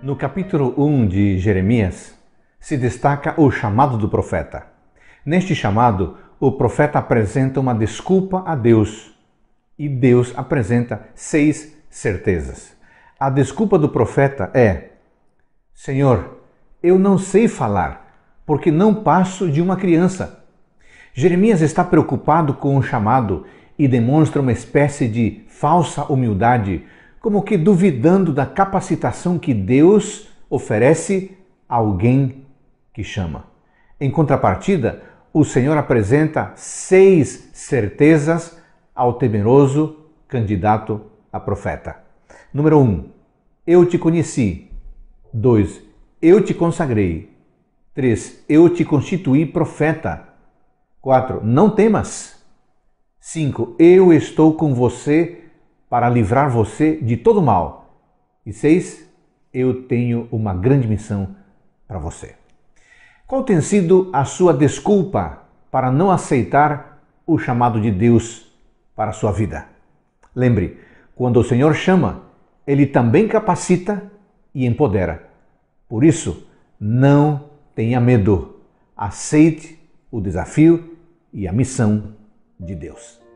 No capítulo 1 de Jeremias, se destaca o chamado do profeta. Neste chamado, o profeta apresenta uma desculpa a Deus e Deus apresenta seis certezas. A desculpa do profeta é: Senhor, eu não sei falar, porque não passo de uma criança. Jeremias está preocupado com o chamado e demonstra uma espécie de falsa humildade como que duvidando da capacitação que Deus oferece a alguém que chama. Em contrapartida, o Senhor apresenta seis certezas ao temeroso candidato a profeta. Número 1. Um, eu te conheci. 2. Eu te consagrei. 3. Eu te constituí profeta. 4. Não temas. 5. Eu estou com você para livrar você de todo mal. E seis, eu tenho uma grande missão para você. Qual tem sido a sua desculpa para não aceitar o chamado de Deus para a sua vida? Lembre, quando o Senhor chama, ele também capacita e empodera. Por isso, não tenha medo. Aceite o desafio e a missão de Deus.